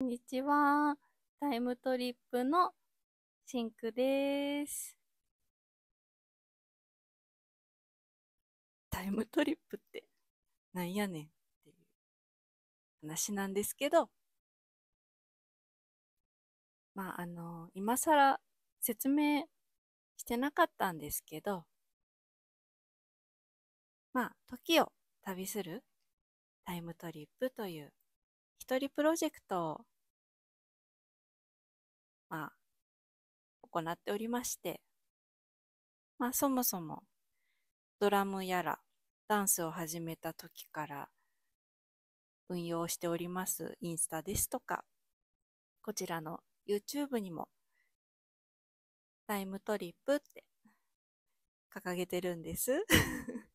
こんにちは。タイムトリップのシンクです。タイムトリップってなんやねんっていう話なんですけど、まああの、今更説明してなかったんですけど、まあ時を旅するタイムトリップという一人プロジェクトを、まあ、行っておりまして、まあ、そもそも、ドラムやら、ダンスを始めた時から、運用しております、インスタですとか、こちらの YouTube にも、タイムトリップって掲げてるんです。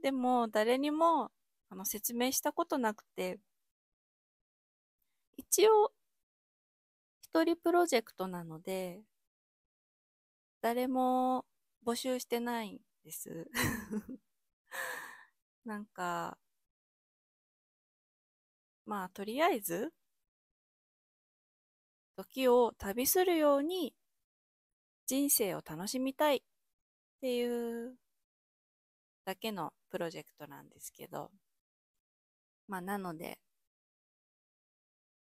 でも、誰にもあの説明したことなくて、一応、一人プロジェクトなので、誰も募集してないんです。なんか、まあ、とりあえず、時を旅するように人生を楽しみたいっていうだけのプロジェクトなんですけど、まあ、なので、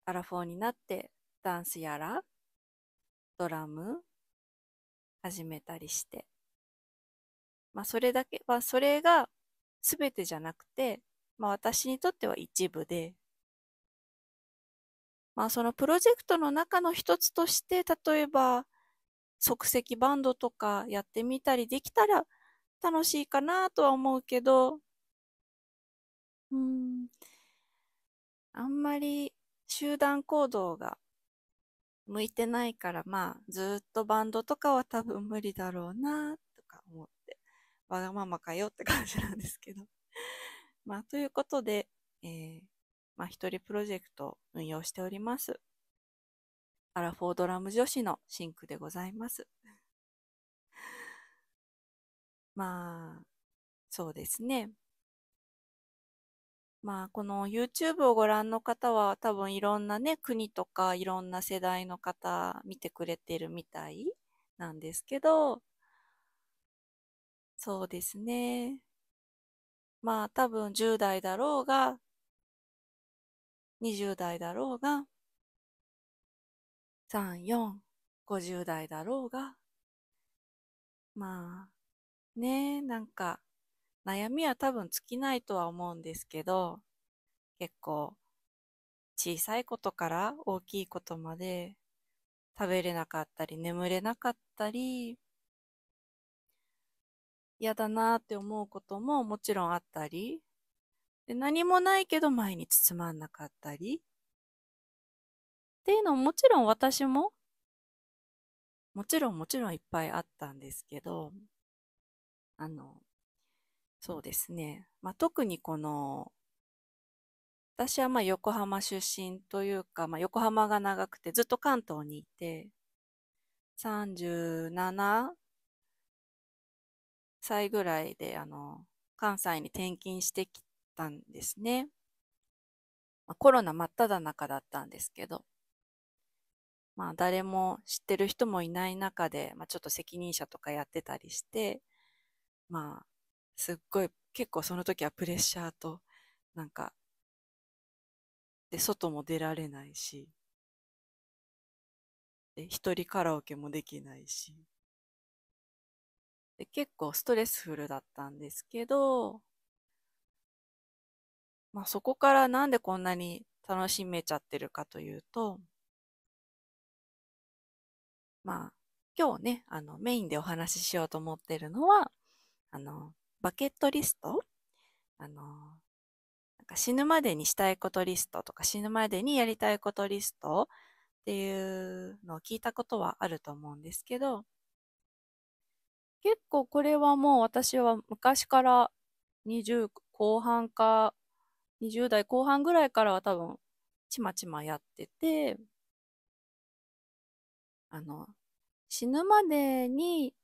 アラフォーになってダンスやらドラム始めたりして。まあそれだけ、まあそれが全てじゃなくて、まあ私にとっては一部で、まあそのプロジェクトの中の一つとして、例えば即席バンドとかやってみたりできたら楽しいかなとは思うけど、うん、あんまり集団行動が向いてないから、まあ、ずっとバンドとかは多分無理だろうな、とか思って、わがままかよって感じなんですけど。まあ、ということで、えー、まあ、一人プロジェクトを運用しております。アラフォードラム女子のシンクでございます。まあ、そうですね。まあ、この YouTube をご覧の方は多分いろんなね、国とかいろんな世代の方見てくれてるみたいなんですけど、そうですね。まあ多分10代だろうが、20代だろうが、3、4、50代だろうが、まあ、ねなんか、悩みは多分尽きないとは思うんですけど、結構小さいことから大きいことまで食べれなかったり眠れなかったり嫌だなって思うことももちろんあったりで何もないけど毎日つまんなかったりっていうのももちろん私ももちろんもちろんいっぱいあったんですけどあのそうですね。まあ、特にこの、私はまあ横浜出身というか、まあ、横浜が長くてずっと関東にいて、37歳ぐらいであの関西に転勤してきたんですね。まあ、コロナ真っ只中だったんですけど、まあ、誰も知ってる人もいない中で、まあ、ちょっと責任者とかやってたりして、まあ、すっごい結構その時はプレッシャーとなんかで外も出られないしで一人カラオケもできないしで結構ストレスフルだったんですけど、まあ、そこからなんでこんなに楽しめちゃってるかというとまあ今日ねあのメインでお話ししようと思ってるのはあのバケットリストあの、なんか死ぬまでにしたいことリストとか死ぬまでにやりたいことリストっていうのを聞いたことはあると思うんですけど、結構これはもう私は昔から20後半か20代後半ぐらいからは多分ちまちまやってて、あの、死ぬまでに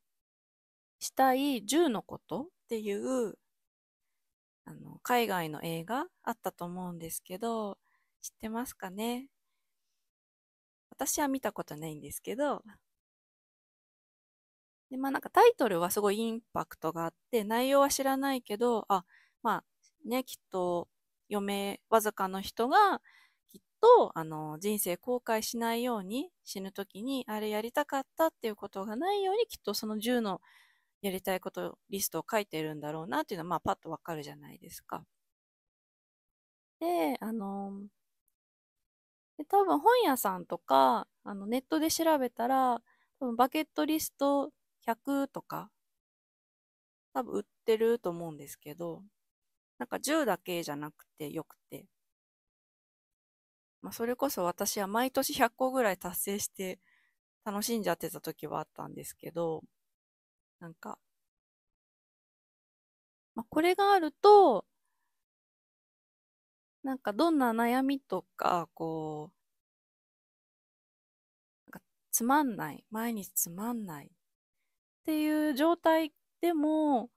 したい10のことっていうあの海外の映画あったと思うんですけど知ってますかね私は見たことないんですけどでまあなんかタイトルはすごいインパクトがあって内容は知らないけどあまあねきっと余命わずかの人がきっとあの人生後悔しないように死ぬ時にあれやりたかったっていうことがないようにきっとその10のやりたいこと、リストを書いてるんだろうなっていうのは、まあ、パッとわかるじゃないですか。で、あの、で多分本屋さんとか、あのネットで調べたら、多分バケットリスト100とか、多分売ってると思うんですけど、なんか10だけじゃなくてよくて。まあ、それこそ私は毎年100個ぐらい達成して楽しんじゃってた時はあったんですけど、なんか、まあ、これがあると、なんかどんな悩みとか、こう、なんかつまんない、毎日つまんないっていう状態でも、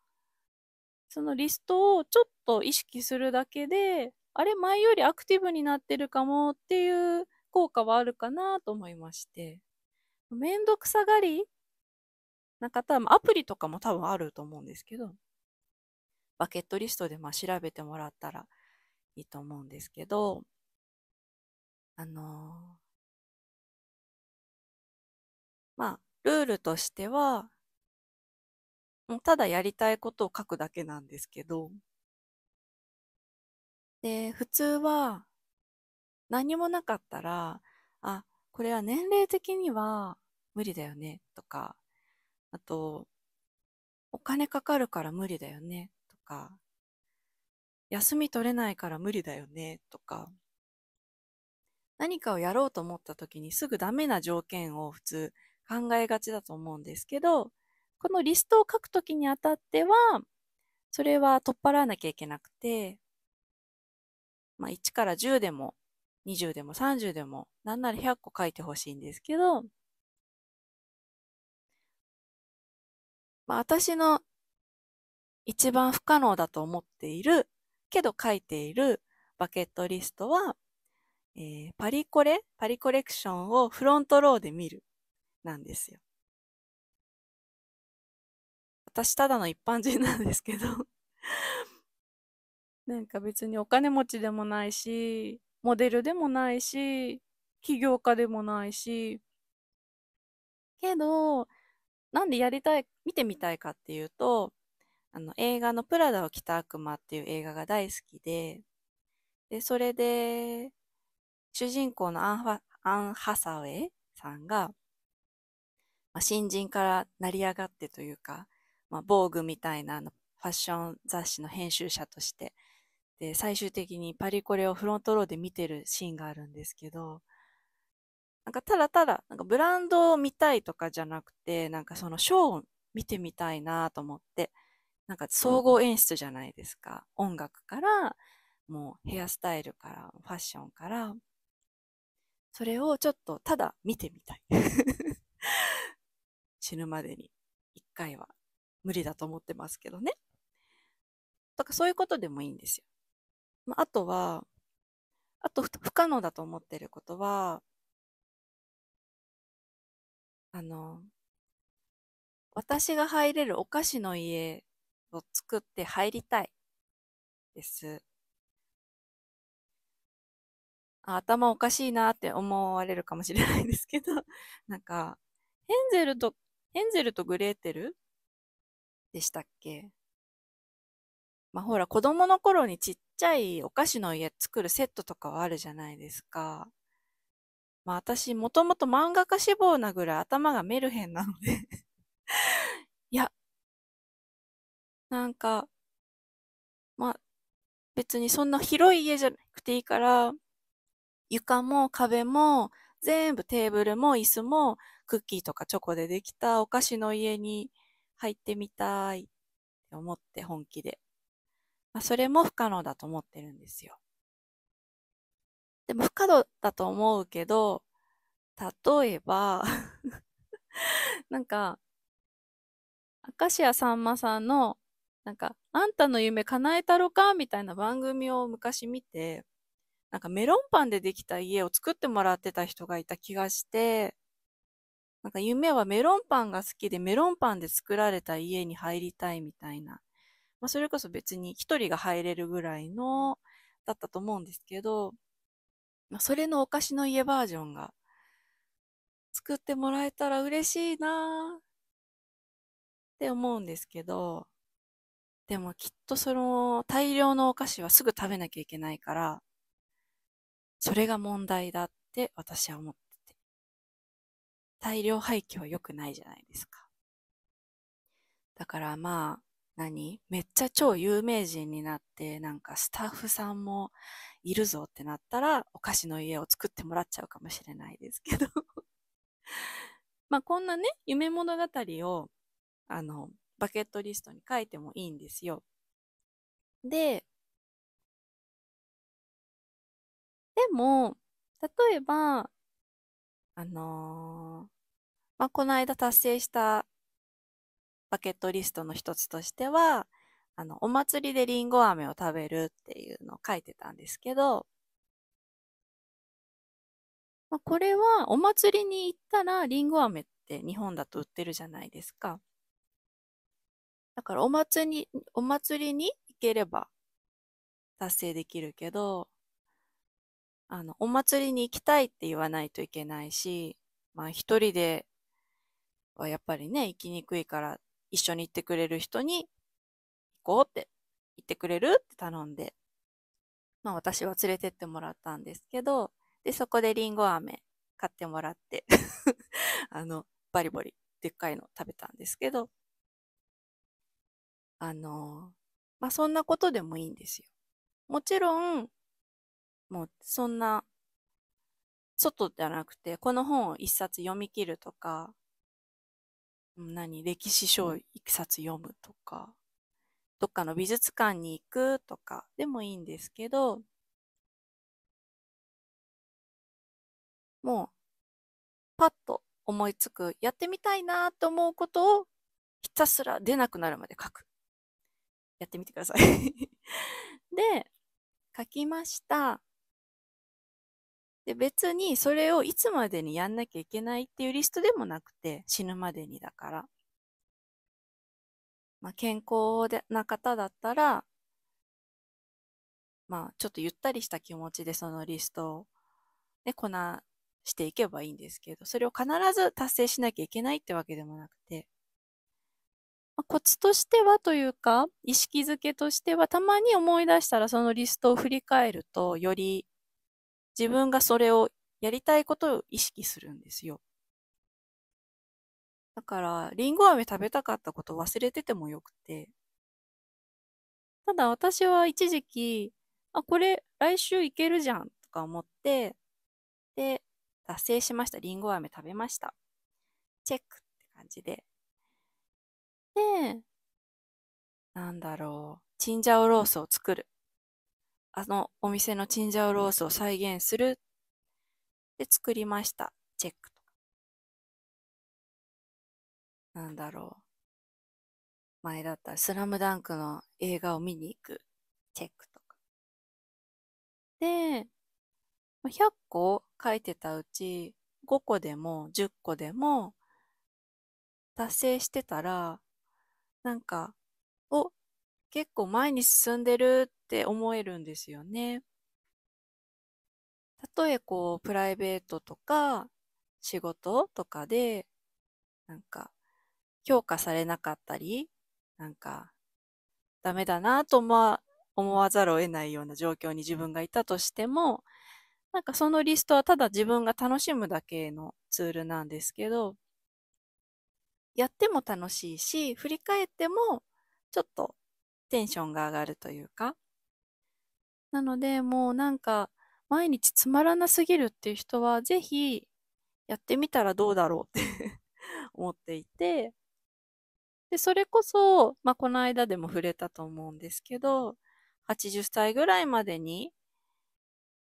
そのリストをちょっと意識するだけで、あれ、前よりアクティブになってるかもっていう効果はあるかなと思いまして。めんどくさがりなんかまあ、アプリとかも多分あると思うんですけど、バケットリストでまあ調べてもらったらいいと思うんですけど、あのー、まあ、ルールとしては、もうただやりたいことを書くだけなんですけど、で、普通は何もなかったら、あ、これは年齢的には無理だよねとか、あと、お金かかるから無理だよね、とか、休み取れないから無理だよね、とか、何かをやろうと思った時にすぐダメな条件を普通考えがちだと思うんですけど、このリストを書くときにあたっては、それは取っ払わなきゃいけなくて、まあ1から10でも、20でも30でも、なんなら100個書いてほしいんですけど、まあ、私の一番不可能だと思っている、けど書いているバケットリストは、えー、パリコレ、パリコレクションをフロントローで見る、なんですよ。私ただの一般人なんですけど なんか別にお金持ちでもないし、モデルでもないし、起業家でもないし、けど、なんでやりたい、見てみたいかっていうと、あの、映画のプラダを着た悪魔っていう映画が大好きで、で、それで、主人公のアンハアンハサウェイさんが、まあ、新人から成り上がってというか、まあ、防具みたいなあのファッション雑誌の編集者として、で、最終的にパリコレをフロントローで見てるシーンがあるんですけど、なんかただただ、なんかブランドを見たいとかじゃなくて、なんかそのショーを見てみたいなと思って、なんか総合演出じゃないですか。音楽から、もうヘアスタイルから、ファッションから、それをちょっとただ見てみたい。死ぬまでに一回は無理だと思ってますけどね。とかそういうことでもいいんですよ。まあ、あとは、あと不可能だと思ってることは、あの、私が入れるお菓子の家を作って入りたいです。頭おかしいなって思われるかもしれないですけど、なんか、ヘンゼルと、ヘンゼルとグレーテルでしたっけまあほら、子供の頃にちっちゃいお菓子の家作るセットとかはあるじゃないですか。まあ私、もともと漫画家志望なぐらい頭がメルヘンなので いや、なんか、まあ、別にそんな広い家じゃなくていいから、床も壁も全部テーブルも椅子もクッキーとかチョコでできたお菓子の家に入ってみたいって思って本気で。まあ、それも不可能だと思ってるんですよ。でも不可能だと思うけど、例えばなんか、明石家さんまさんの、なんか、あんたの夢叶えたろかみたいな番組を昔見て、なんかメロンパンでできた家を作ってもらってた人がいた気がして、なんか夢はメロンパンが好きでメロンパンで作られた家に入りたいみたいな。まあそれこそ別に一人が入れるぐらいの、だったと思うんですけど、まあ、それのお菓子の家バージョンが作ってもらえたら嬉しいなって思うんですけど、でもきっとその大量のお菓子はすぐ食べなきゃいけないから、それが問題だって私は思ってて。大量廃棄は良くないじゃないですか。だからまあ、何めっちゃ超有名人になって、なんかスタッフさんもいるぞってなったら、お菓子の家を作ってもらっちゃうかもしれないですけど まあこんなね、夢物語を、あの、バケットリストに書いてもいいんですよ。で、でも、例えば、あのー、まあ、この間達成したバケットリストの一つとしては、あの、お祭りでりんご飴を食べるっていうのを書いてたんですけど、まあ、これはお祭りに行ったらりんご飴って日本だと売ってるじゃないですか。だからお祭りに、お祭りに行ければ達成できるけど、あの、お祭りに行きたいって言わないといけないし、まあ一人ではやっぱりね、行きにくいから一緒に行ってくれる人にこうって言ってくれるって頼んで、まあ私は連れてってもらったんですけど、で、そこでりんご飴買ってもらって あの、バリバリでっかいの食べたんですけど、あの、まあそんなことでもいいんですよ。もちろん、もうそんな、外じゃなくて、この本を一冊読み切るとか、何、歴史書を一冊読むとか、どっかの美術館に行くとかでもいいんですけど、もう、パッと思いつく、やってみたいなと思うことをひたすら出なくなるまで書く。やってみてください で、書きました。で、別にそれをいつまでにやんなきゃいけないっていうリストでもなくて、死ぬまでにだから。まあ、健康でな方だったら、まあ、ちょっとゆったりした気持ちでそのリストを、ね、こなしていけばいいんですけど、それを必ず達成しなきゃいけないってわけでもなくて、まあ、コツとしてはというか、意識づけとしては、たまに思い出したらそのリストを振り返ると、より自分がそれをやりたいことを意識するんですよ。だから、りんご飴食べたかったこと忘れててもよくて。ただ私は一時期、あ、これ来週いけるじゃんとか思って、で、達成しました。りんご飴食べました。チェックって感じで。で、なんだろう、チンジャオロースを作る。あのお店のチンジャオロースを再現する。で、作りました。チェックと。なんだろう。前だったら、スラムダンクの映画を見に行くチェックとか。で、100個書いてたうち、5個でも10個でも達成してたら、なんか、お、結構前に進んでるって思えるんですよね。たとえこう、プライベートとか仕事とかで、なんか、評価されなかったり、なんか、ダメだなと思思わざるを得ないような状況に自分がいたとしても、なんかそのリストはただ自分が楽しむだけのツールなんですけど、やっても楽しいし、振り返ってもちょっとテンションが上がるというか。なので、もうなんか毎日つまらなすぎるっていう人は、ぜひやってみたらどうだろうって 思っていて、で、それこそ、まあ、この間でも触れたと思うんですけど、80歳ぐらいまでに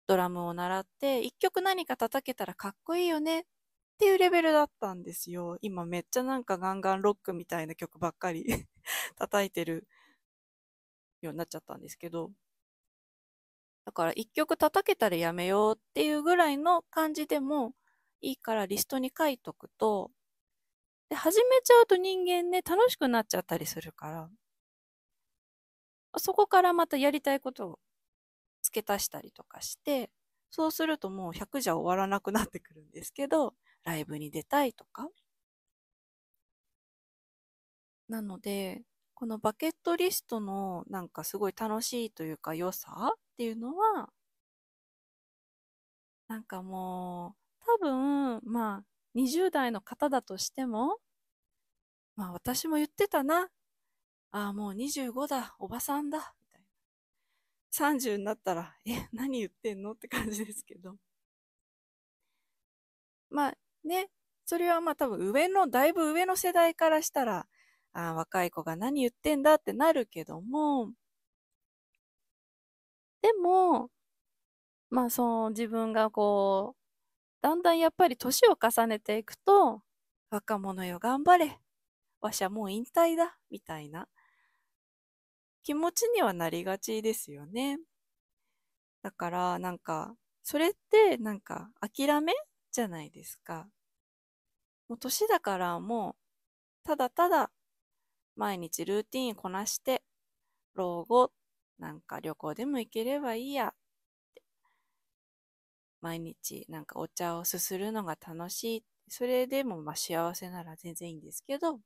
ドラムを習って、一曲何か叩けたらかっこいいよねっていうレベルだったんですよ。今めっちゃなんかガンガンロックみたいな曲ばっかり 叩いてるようになっちゃったんですけど。だから一曲叩けたらやめようっていうぐらいの感じでもいいからリストに書いとくと、で、始めちゃうと人間ね、楽しくなっちゃったりするから、そこからまたやりたいことを付け足したりとかして、そうするともう100じゃ終わらなくなってくるんですけど、ライブに出たいとか。なので、このバケットリストのなんかすごい楽しいというか良さっていうのは、なんかもう、多分、まあ、20代の方だとしても、まあ私も言ってたな。ああ、もう25だ、おばさんだ、みたいな。30になったら、え、何言ってんのって感じですけど。まあね、それはまあ多分上の、だいぶ上の世代からしたら、あ若い子が何言ってんだってなるけども、でも、まあそう、自分がこう、だんだんやっぱり年を重ねていくと、若者よ頑張れ。わしはもう引退だ。みたいな気持ちにはなりがちですよね。だからなんか、それってなんか諦めじゃないですか。もう年だからもう、ただただ毎日ルーティンこなして、老後なんか旅行でも行ければいいや毎日なんかお茶をすするのが楽しい。それでもまあ幸せなら全然いいんですけど、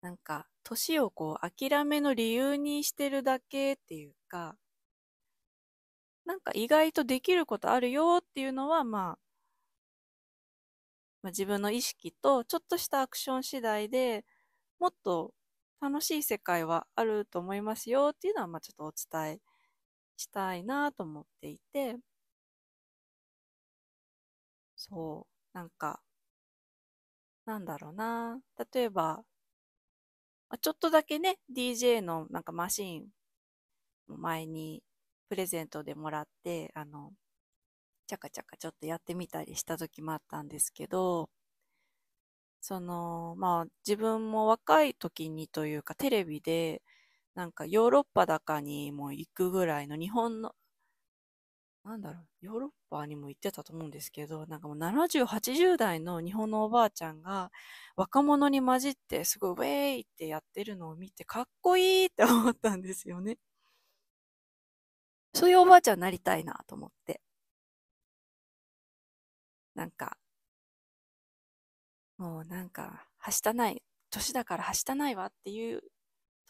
なんか年をこう諦めの理由にしてるだけっていうか、なんか意外とできることあるよっていうのは、まあ、まあ、自分の意識とちょっとしたアクション次第でもっと楽しい世界はあると思いますよっていうのは、まあ、ちょっとお伝えしたいなと思っていて、そう、なんか、なんだろうな。例えば、ちょっとだけね、DJ のなんかマシン前にプレゼントでもらって、あの、ちゃかちゃかちょっとやってみたりした時もあったんですけど、その、まあ自分も若い時にというかテレビで、なんかヨーロッパだかにも行くぐらいの日本の、なんだろう、ヨーロッパにも行ってたと思うんですけど、なんかもう70、80代の日本のおばあちゃんが若者に混じってすごいウェーイってやってるのを見てかっこいいって思ったんですよね。そういうおばあちゃんになりたいなと思って。なんか、もうなんか、はしたない、年だからはしたないわっていう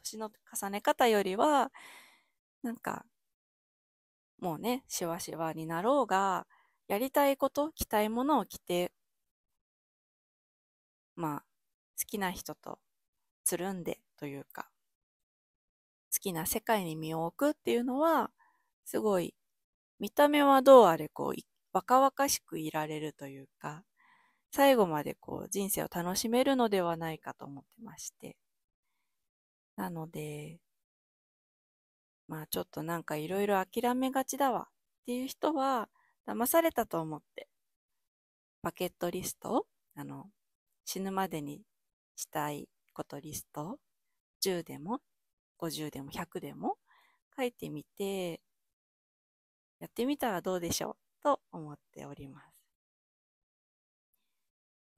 年の重ね方よりは、なんか、もうね、しわしわになろうが、やりたいこと、着たいものを着て、まあ、好きな人とつるんでというか、好きな世界に身を置くっていうのは、すごい、見た目はどうあれこう、若々しくいられるというか、最後までこう、人生を楽しめるのではないかと思ってまして。なので、まあちょっとなんかいろいろ諦めがちだわっていう人は、騙されたと思って、バケットリスト、あの、死ぬまでにしたいことリスト、10でも、50でも、100でも書いてみて、やってみたらどうでしょうと思っております。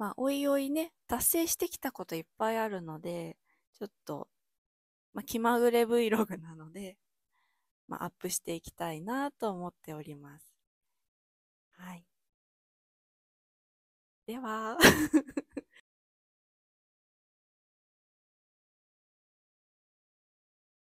まあ、おいおいね、達成してきたこといっぱいあるので、ちょっと、まあ、気まぐれ Vlog なので、まあ、アップしていきたいなと思っております。はい。では